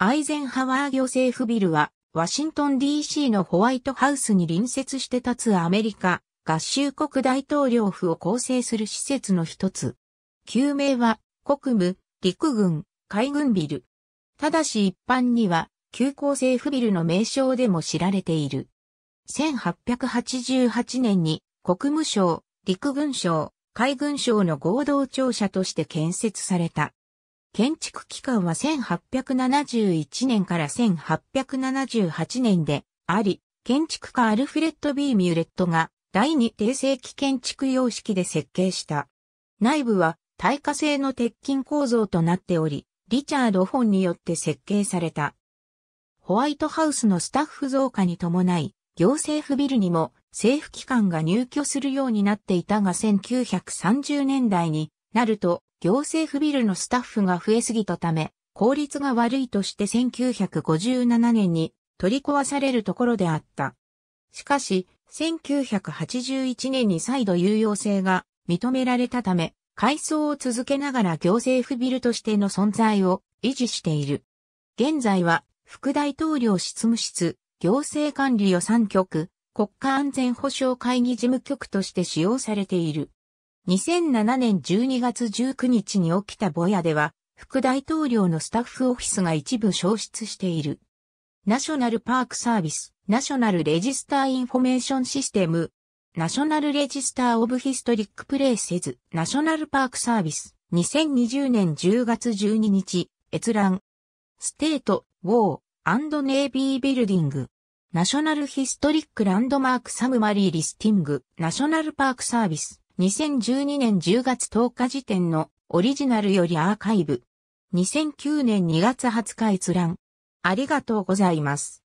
アイゼンハワー行政府ビルは、ワシントン DC のホワイトハウスに隣接して立つアメリカ、合衆国大統領府を構成する施設の一つ。旧名は、国務、陸軍、海軍ビル。ただし一般には、旧校政府ビルの名称でも知られている。1888年に国務省、陸軍省、海軍省の合同庁舎として建設された。建築期間は1871年から1878年であり、建築家アルフレッド・ B・ ミュレットが第二帝世紀建築様式で設計した。内部は耐火性の鉄筋構造となっており、リチャード・フォンによって設計された。ホワイトハウスのスタッフ増加に伴い、行政府ビルにも政府機関が入居するようになっていたが1930年代になると行政府ビルのスタッフが増えすぎたため、効率が悪いとして1957年に取り壊されるところであった。しかし、1981年に再度有用性が認められたため、改装を続けながら行政府ビルとしての存在を維持している。現在は、副大統領執務室、行政管理予算局、国家安全保障会議事務局として使用されている。2007年12月19日に起きたボヤでは、副大統領のスタッフオフィスが一部消失している。ナショナルパークサービス、ナショナルレジスターインフォメーションシステム、ナショナルレジスターオブヒストリックプレイセズ、ナショナルパークサービス、2020年10月12日、閲覧。ステート、ウォー、ネイビービルディング。ナショナルヒストリックランドマークサムマリーリスティング、ナショナルパークサービス。2012年10月10日時点のオリジナルよりアーカイブ。2009年2月20日閲覧。ありがとうございます。